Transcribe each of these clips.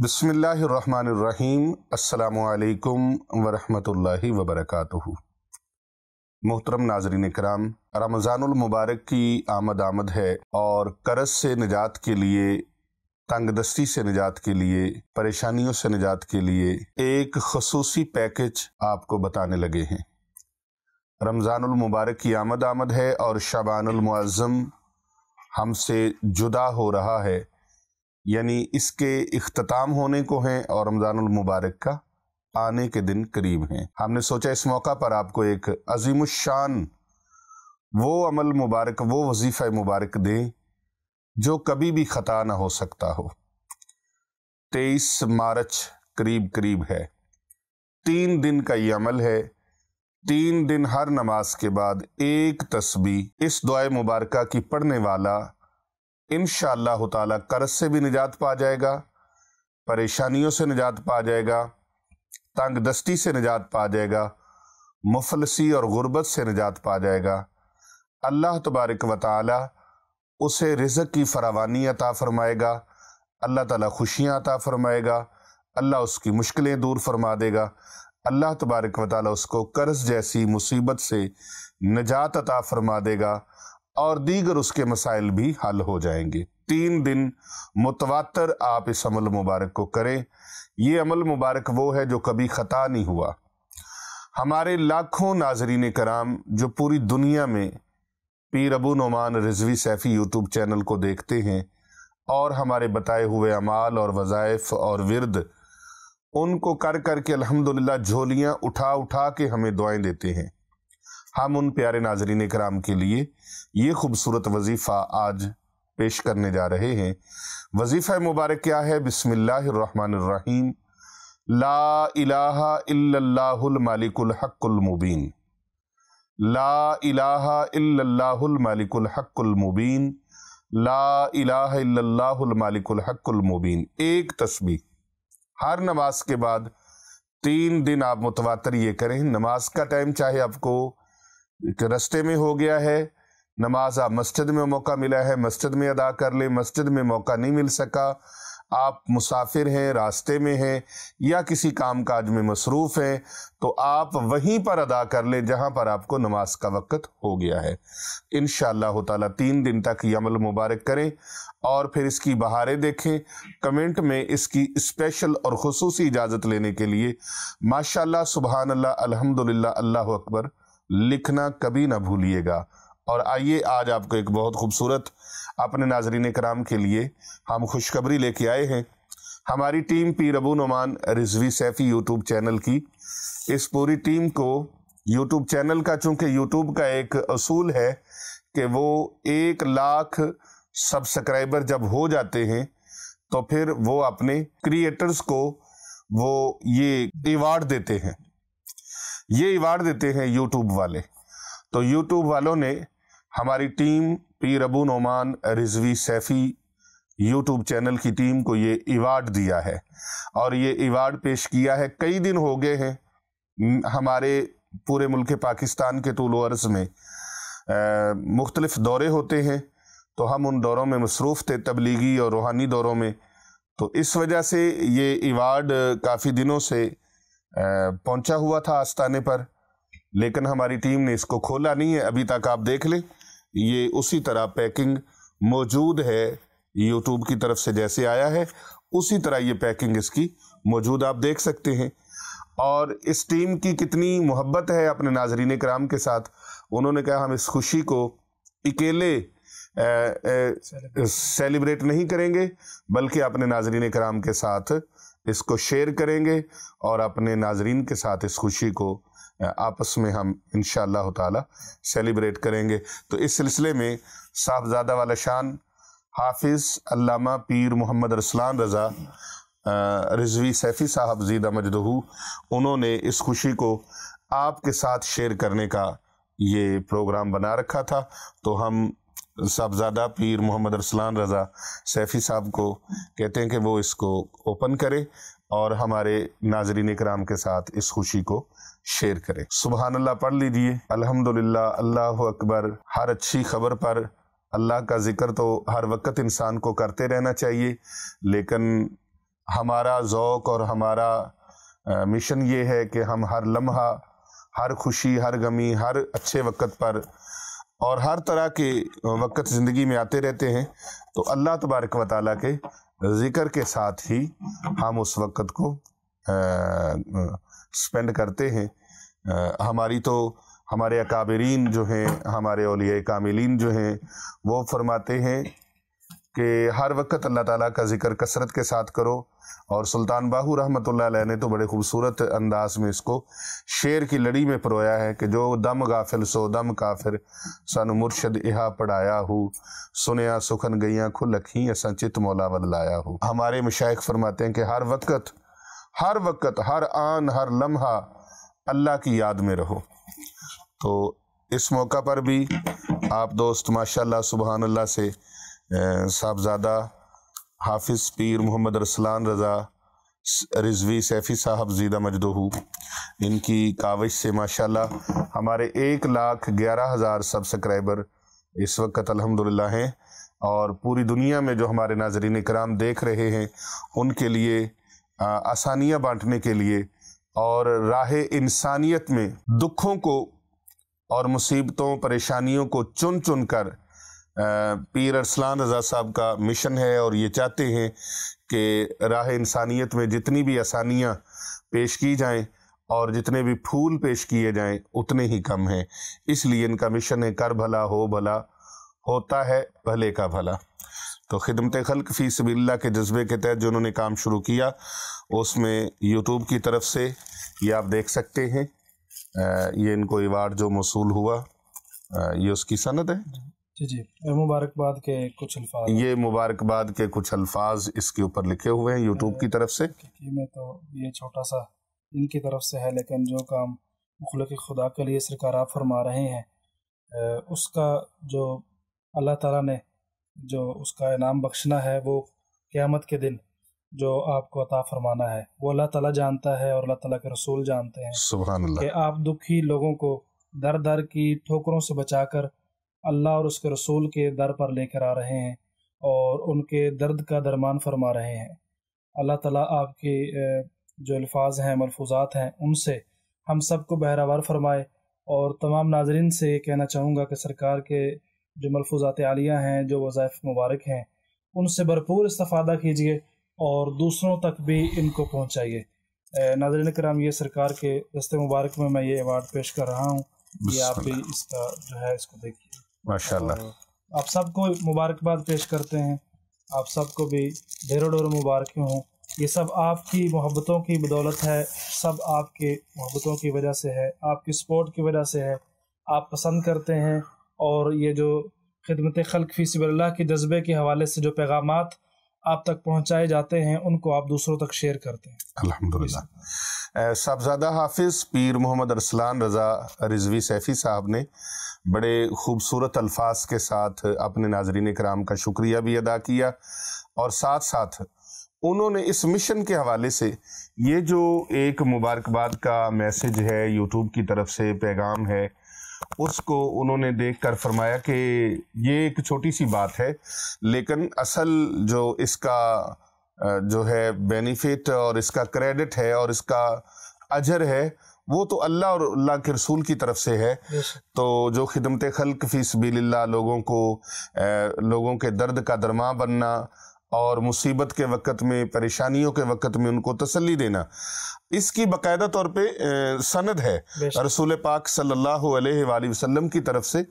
बसमीम् अल्लाम वरहमतुल्लाहि वबरकातुहु मोहतरम नाजरीन कराम रमज़ानमबारक की आमद आमद है और करज से निजात के लिए तंगदस्ती से निजात के लिए परेशानियों से निजात के लिए एक खसूसी पैकेज आपको बताने लगे हैं रमज़ानमबारक की आमद आमद है और शबानमज़म हमसे जुदा हो रहा है यानी इसके अख्ताम होने को हैं और रमज़ानमबारक का आने के दिन करीब हैं हमने सोचा इस मौका पर आपको एक अजीम शान वो अमल मुबारक वो वजीफ़ा मुबारक दें जो कभी भी ख़ता ना हो सकता हो तेईस मार्च करीब करीब है तीन दिन का ये अमल है तीन दिन हर नमाज के बाद एक तस्बी इस दुआ मुबारक की पढ़ने वाला इन ताला कर्ज से भी निजात पा जाएगा परेशानियों से निजात पा जाएगा तंग दस्ती से निजात पा जाएगा मुफलसी और गुर्बत से निजात पा जाएगा अल्लाह तबारक व ताली उसे रिजक की फरावानी अता फरमाएगा अल्लाह ताला खुशियाँ अता फरमाएगा अल्लाह उसकी मुश्किलें दूर फरमा देगा अल्लाह तबारक वाली उसको कर्ज जैसी मुसीबत से निजात अता फरमा देगा और दीगर उसके मसाइल भी हल हो जाएंगे तीन दिन मुतवातर आप इस अमल मुबारक को करें ये अमल मुबारक वो है जो कभी ख़ता नहीं हुआ हमारे लाखों नाजरीन कराम जो पूरी दुनिया में पीर अबू नुमान रिजवी सैफ़ी यूट्यूब चैनल को देखते हैं और हमारे बताए हुए अमाल और वज़ाइफ और विरद उनको कर कर के अलहमदिल्ला झोलियाँ उठा उठा के हमें दुआएं देते हैं हम उन प्यारे नाजरीन कराम के लिए ये खूबसूरत वजीफ़ा आज पेश करने जा रहे हैं वजीफ़ा मुबारक क्या है बिसमीम ला इलाहा ला इलाहा ला इलाहा एक तस्वीर हर नमाज के बाद तीन दिन आप मुतवातर ये करें नमाज का टाइम चाहे आपको रस्ते में हो गया है नमाज आप मस्जिद में मौका मिला है मस्जिद में अदा कर ले मस्जिद में मौका नहीं मिल सका आप मुसाफिर हैं रास्ते में हैं या किसी काम काज में मसरूफ़ हैं तो आप वहीं पर अदा कर लें जहां पर आपको नमाज का वक़्त हो गया है इन शह तीन दिन तक ये अमल मुबारक करें और फिर इसकी बहारें देखें कमेंट में इसकी स्पेशल और खसूसी इजाज़त लेने के लिए माशा सुबहानल्ला अलहमदिल्ला अल्लाह अकबर लिखना कभी ना भूलिएगा और आइए आज आपको एक बहुत खूबसूरत अपने नाजरीन कराम के लिए हम खुशखबरी लेके आए हैं हमारी टीम पी रबू नुमान रिजवी सैफ़ी यूट्यूब चैनल की इस पूरी टीम को यूट्यूब चैनल का चूंकि यूट्यूब का एक असूल है कि वो एक लाख सब्सक्राइबर जब हो जाते हैं तो फिर वो अपने क्रिएटर्स को वो ये अवार्ड देते हैं ये इवार्ड देते हैं यूट्यूब वाले तो यूट्यूब वालों ने हमारी टीम पी रबू नोमान रिजवी सैफ़ी यूट्यूब चैनल की टीम को ये इवार्ड दिया है और ये इवार्ड पेश किया है कई दिन हो गए हैं हमारे पूरे मुल्क पाकिस्तान के तूल अर्ज़ में मुख्तलफ दौरे होते हैं तो हम उन दौरों में मसरूफ़ थे तबलीगी और रूहानी दौरों में तो इस वजह से ये इवार्ड काफ़ी दिनों से पहुंचा हुआ था आस्थाने पर लेकिन हमारी टीम ने इसको खोला नहीं है अभी तक आप देख लें ये उसी तरह पैकिंग मौजूद है यूट्यूब की तरफ से जैसे आया है उसी तरह ये पैकिंग इसकी मौजूद आप देख सकते हैं और इस टीम की कितनी मोहब्बत है अपने नाजरीन कराम के साथ उन्होंने कहा हम इस खुशी को अकेले सेलिब्रेट नहीं करेंगे बल्कि अपने नाजरीन कराम के साथ इसको शेयर करेंगे और अपने नाजरीन के साथ इस खुशी को आपस में हम इन ताला सेलिब्रेट करेंगे तो इस सिलसिले में साहबजादा वाला शान हाफिज़ पीर मोहम्मद रसलान रज़ा रिजवी सैफ़ी साहब जीदा मजदहू उन्होंने इस खुशी को आपके साथ शेयर करने का ये प्रोग्राम बना रखा था तो हम साहबजादा पीर मोहम्मद अरसलान रज़ा सैफ़ी साहब को कहते हैं कि वो इसको ओपन करें और हमारे नाजरीन कराम के साथ इस खुशी को शेयर करें सुबह अल्लाह पढ़ लीजिए अल्हम्दुलिल्लाह अल्लाह अकबर हर अच्छी खबर पर अल्लाह का ज़िक्र तो हर वक्त इंसान को करते रहना चाहिए लेकिन हमारा ज़ौक और हमारा मिशन ये है कि हम हर लम्हा हर खुशी हर गमी हर अच्छे वक्त पर और हर तरह के वक़्त ज़िंदगी में आते रहते हैं तो अल्लाह तबारक व ताली के ज़िक्र के साथ ही हम उस वक़्त को स्पेंड करते हैं आ, हमारी तो हमारे अकाबरीन जो हैं हमारे ओलिया कामिलीन जो हैं वो फरमाते हैं कि हर वक्त अल्लाह ताला का जिक्र कसरत के साथ करो और सुल्तान बाहू रहमत ने तो बड़े खूबसूरत अंदाज में इसको शेर की लड़ी में परोया है कि जो दम गाफिल सो दम काफिर सन मुर्शद इहा पढ़ाया हो सुनया सुखन गैया खुल ही असा चित मौला बदलाया हो हमारे मशाइ फरमाते हैं कि हर वक्त हर वक्त हर आन हर लम्हा अल्लाह की याद में रहो तो इस मौका पर भी आप दोस्त माशाल्लाह सुबहानल्ला से साहबजादा हाफिज़ पीर मोहम्मद रसलान रज़ा रिजवी सैफ़ी साहब जीदा मजदोहू इनकी काविश से माशाल्लाह हमारे एक लाख ग्यारह हज़ार सब्सक्राइबर इस वक्त अल्हम्दुलिल्लाह हैं और पूरी दुनिया में जो हमारे नाजरीन कराम देख रहे हैं उनके लिए आसानियाँ बांटने के लिए और राह इंसानियत में दुखों को और मुसीबतों परेशानियों को चुन चुन कर पीर अरसलान रज़ा साहब का मिशन है और ये चाहते हैं कि राह इंसानियत में जितनी भी आसानियाँ पेश की जाएँ और जितने भी फूल पेश किए जाएं उतने ही कम हैं इसलिए इनका मिशन है कर भला हो भला होता है भले का भला तो खिदमत खल्क फ़ी सबील्ला के जज्बे के तहत जो उन्होंने काम शुरू किया उसमें यूट्यूब की तरफ से ये आप देख सकते हैं ये इनको अवार्ड जो मौसू हुआ ये उसकी सनद है जी जी मुबारकबाद के कुछ अल्फाज ये मुबारकबाद के कुछ अल्फाज इसके ऊपर लिखे हुए हैं यूट्यूब की तरफ से में तो ये छोटा सा इनकी तरफ से है लेकिन जो काम मुखल खुदा के लिए सरकार आप फरमा रहे हैं उसका जो अल्लाह ताला ने जो उसका इनाम बख्शना है वो क़्यामत के दिन जो आपको अता फरमाना है वो अल्लाह ताला जानता है और अल्लाह ताला के रसूल जानते हैं कि आप दुखी लोगों को दर दर की ठोकरों से बचाकर अल्लाह और उसके रसूल के दर पर लेकर आ रहे हैं और उनके दर्द का दरमान फरमा रहे हैं अल्लाह ताला आपके जो अल्फाज हैं मलफूजात हैं उनसे हम सबको बहरावर फरमाए और तमाम नाजरन से ये कहना चाहूँगा कि सरकार के जो मलफूजात आलिया हैं जो वज़ायफ मुबारक हैं उनसे भरपूर इस्तफादा कीजिए और दूसरों तक भी इनको पहुँचाइए नाजरन कराम ये सरकार के रस्ते मुबारक में मैं ये अवार्ड पेश कर रहा हूँ ये आप भी इसका जो है इसको देखिए माशाल्लाह आप सबको मुबारकबाद पेश करते हैं आप सबको भी ढेरों ढेरों मुबारक हों ये सब आपकी मोहब्बतों की बदौलत है सब आपके मोहब्बतों की वजह से है आपकी सपोर्ट की वजह से है आप पसंद करते हैं और ये जो खिदमत खल फ़ी के जज्बे के हवाले से जो पैगाम आप तक पहुंचाए जाते हैं उनको आप दूसरों तक शेयर करते हैं अल्हम्दुलिल्लाह साहबजादा हाफिज पीर मोहम्मद अरसलान रज़ा रिजवी सैफ़ी साहब ने बड़े खूबसूरत अल्फाज के साथ अपने नाजरीन कराम का शुक्रिया भी अदा किया और साथ साथ उन्होंने इस मिशन के हवाले से ये जो एक मुबारकबाद का मैसेज है यूट्यूब की तरफ से पैगाम है उसको उन्होंने देख कर फरमाया कि ये एक छोटी सी बात है लेकिन असल जो इसका जो है बेनिफिट और इसका क्रेडिट है और इसका अजर है वो तो अल्लाह और अल्लाह के रसूल की तरफ से है तो जो खिदमत खल्क फीस बिल्ला लोगों को लोगों के दर्द का दरमा बनना और मुसीबत के वक़्त में परेशानियों के वक़्त में उनको तसल्ली देना इसकी बाकायदा तौर पे सनद है रसूल पाक सल्लल्लाहु अलैहि वसल्लम की तरफ से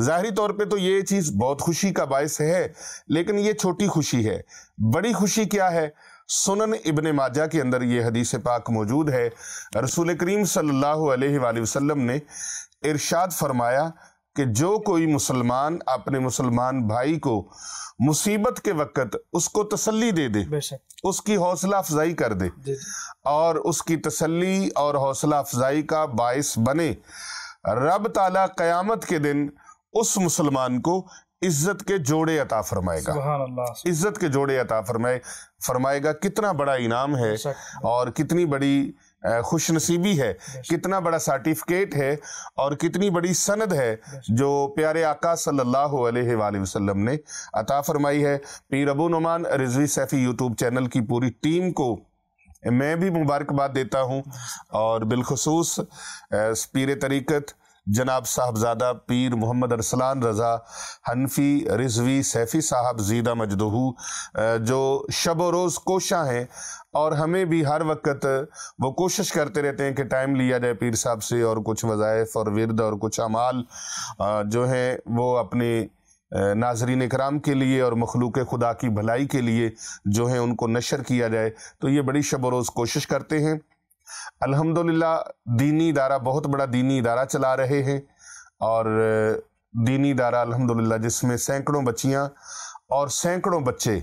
ज़ाहरी तौर पे तो ये चीज़ बहुत खुशी का बायस है लेकिन ये छोटी खुशी है बड़ी खुशी क्या है सुनन इबन माजा के अंदर ये हदीस पाक मौजूद है रसूल करीम सल्ला अलैहि ने इरशाद फरमाया कि जो कोई मुसलमान अपने मुसलमान भाई को मुसीबत के वक्त उसको तसल्ली दे दे उसकी हौसला अफजाई कर दे और उसकी तसल्ली और हौसला अफजाई का बायस बने रब ताला कयामत के दिन उस मुसलमान को इज्जत के जोड़े अता फरमाएगा इज्जत के जोड़े अता फरमाए फरमाएगा कितना बड़ा इनाम है और कितनी बड़ी खुशनसीबी है कितना बड़ा सर्टिफिकेट है और कितनी बड़ी सनद है जो प्यारे आका सल्लल्लाहु अलैहि वसल्लम ने अता फरमाई है पीर अबू नुमान रिजवी सैफ़ी यूट्यूब चैनल की पूरी टीम को मैं भी मुबारकबाद देता हूं और बिलखसूस पीर तरीक़त जनाब साहबजादा पीर मोहम्मद अरसलान रज़ा हनफी रिजवी सैफ़ी साहब जीदा मजदहू जो शब रोज़ कोशा हैं और हमें भी हर वक्त वो कोशिश करते रहते हैं कि टाइम लिया जाए पीर साहब से और कुछ वज़ायफ़ और विरद और कुछ अमाल जो हैं वो अपने नाजरीन कराम के लिए और मखलूक खुदा की भलाई के लिए जो है उनको नशर किया जाए तो ये बड़ी शब रोज़ कोशिश करते हैं अल्हम्दुलिल्लाह दीनी इदारा बहुत बड़ा दीनी इदारा चला रहे हैं और दीनी इदारा अल्हम्दुलिल्लाह जिसमें सैकड़ों बच्चियां और सैकड़ों बच्चे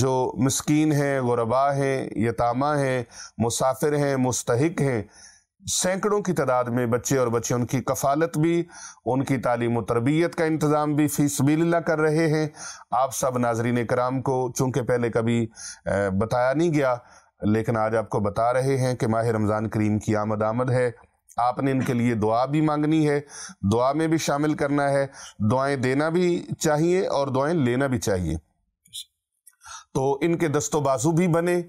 जो मस्किन हैं गुरबा हैं यतामा हैं मुसाफिर हैं मुस्तक हैं सैकड़ों की तादाद में बच्चे और बच्चे उनकी कफालत भी उनकी तालीम तरबियत का इंतज़ाम भी फ़ीस बिल्ला कर रहे हैं आप सब नाजरीन कराम को चूँकि पहले कभी बताया नहीं गया लेकिन आज आपको बता रहे हैं कि माह रमज़ान करीम की आमद आमद है आपने इनके लिए दुआ भी मांगनी है दुआ में भी शामिल करना है दुआएं देना भी चाहिए और दुआएं लेना भी चाहिए तो इनके दस्तोबाजू भी बने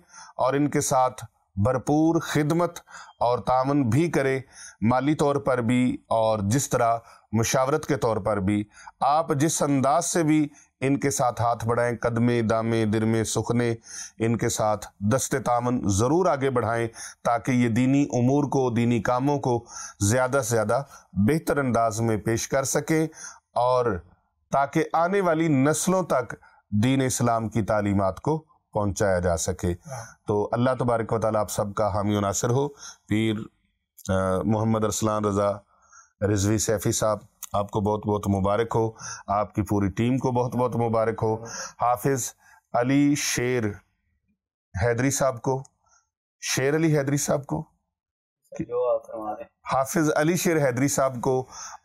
और इनके साथ भरपूर खिदमत और तावन भी करें माली तौर पर भी और जिस तरह मुशावरत के तौर पर भी आप जिस अंदाज से भी इनके साथ हाथ बढ़ाएं कदमे दामे दिरमे सुखने इनके साथ दस्ते तामन ज़रूर आगे बढ़ाएं ताकि ये दीनी उमूर को दीनी कामों को ज़्यादा से ज़्यादा बेहतर अंदाज में पेश कर सकें और ताकि आने वाली नस्लों तक दीन इस्लाम की तालीमत को पहुंचाया जा सके तो अल्लाह तबारक व ताली आप सबका हामी नासिर हो पीर मोहम्मद अरसलान रज़ा रिजवी सैफ़ी साहब आपको बहुत बहुत मुबारक हो आपकी पूरी टीम को बहुत बहुत मुबारक हो हाफिज अली शेर हैदरी साहब को शेर अली हैदरी साहब को हाफिज अली शेर हैदरी साहब को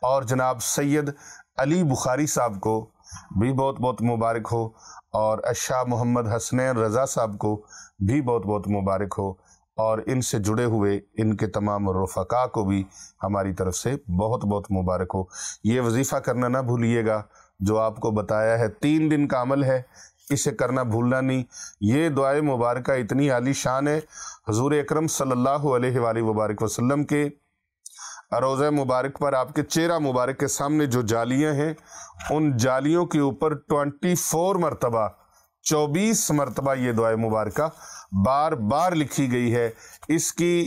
और जनाब सैयद अली बुखारी साहब को भी बहुत बहुत मुबारक हो और अशा मोहम्मद हसनैन रज़ा साहब को भी बहुत बहुत मुबारक हो और इनसे जुड़े हुए इनके तमाम रफका को भी हमारी तरफ से बहुत बहुत मुबारक हो ये वजीफ़ा करना ना भूलिएगा जो आपको बताया है तीन दिन का अमल है इसे करना भूलना नहीं ये दुआए मुबारक इतनी आली शान है हजूर अक्रम सल्ला वबारक वसलम के अरोज़ मुबारक पर आपके चेहरा मुबारक के सामने जो जालियाँ हैं उन जालियों के ऊपर ट्वेंटी फोर मरतबा चौबीस मरतबा ये दुआ मुबारक बार बार लिखी गई है इसकी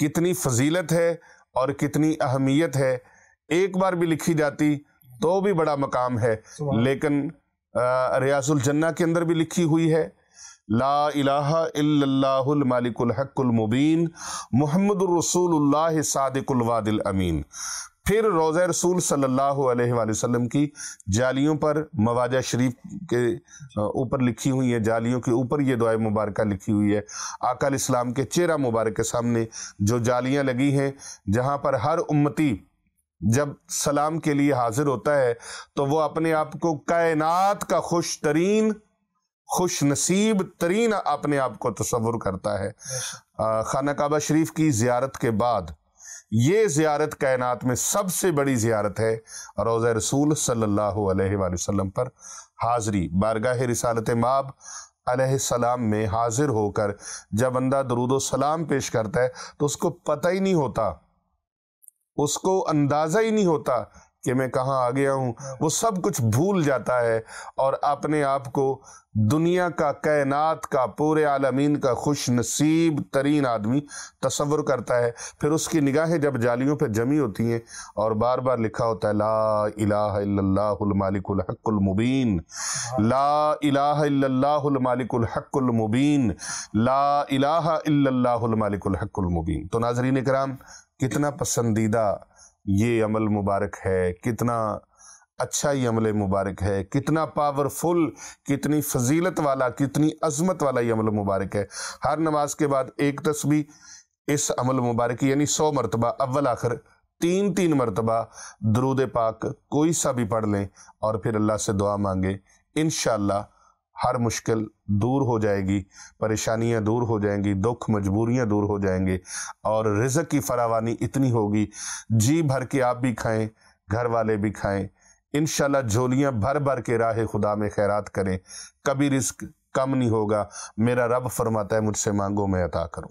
कितनी फजीलत है और कितनी अहमियत है एक बार भी लिखी जाती तो भी बड़ा मकाम है लेकिन रियासुल जन्ना के अंदर भी लिखी हुई है ला इलाहा इल्लल्लाहुल मालिकुल हक्कुल मुबीन मोहम्मद रसूलुल्लाह सादिकुल वादिल अमीन फिर रोज़ा रसूल सल्लल्लाहु अलैहि वसल्लम की जालियों पर मवाजा शरीफ के ऊपर लिखी हुई है जालियों के ऊपर ये दुआ मुबारक लिखी हुई है आकल इस्लाम के चेहरा मुबारक के सामने जो जालियाँ लगी हैं जहाँ पर हर उम्मती जब सलाम के लिए हाजिर होता है तो वो अपने आप को कायनात का खुश तरीन खुश नसीब तरीन अपने आप को तस्वुर करता है खाना काबा शरीफ की ज़्यारत के बाद ये ज़ियारत कायनात में सबसे बड़ी ज़ियारत है रोज़ रसूल सल्लल्लाहु अलैहि वसल्लम पर हाज़री बारगाह रिसालत माब सलाम में हाज़िर होकर जब बंदा दरुद सलाम पेश करता है तो उसको पता ही नहीं होता उसको अंदाज़ा ही नहीं होता कि मैं कहाँ आ गया हूँ वो सब कुछ भूल जाता है और अपने आप को दुनिया का कायनात का पूरे आलमीन का खुश नसीब तरीन आदमी तस्वुर करता है फिर उसकी निगाहें जब जालियों पर जमी होती हैं और बार बार लिखा होता है ला इलामालिकुलहक़ुलमुबीन ला इलामालिकुलहक़ुलमुबीन ला इलामालिकुलहक़ुलमुबीन तो नाजरीन कराम कितना पसंदीदा ये अमल मुबारक है कितना अच्छा ये अमल मुबारक है कितना पावरफुल कितनी फजीलत वाला कितनी अजमत वाला ये अमल मुबारक है हर नमाज के बाद एक तस्वीर इस अमल मुबारक यानी सौ मरतबा अव्वल आखिर तीन तीन मरतबा दरूद पाक कोई सा भी पढ़ लें और फिर अल्लाह से दुआ मांगे इन हर मुश्किल दूर हो जाएगी परेशानियां दूर हो जाएंगी दुख मजबूरियां दूर हो जाएंगे और रिजक की फरावानी इतनी होगी जी भर के आप भी खाएं घर वाले भी खाएं इन झोलियाँ भर भर के राह खुदा में खैरात करें कभी रिस्क कम नहीं होगा मेरा रब फरमाता है मुझसे मांगो मैं अता करूँगा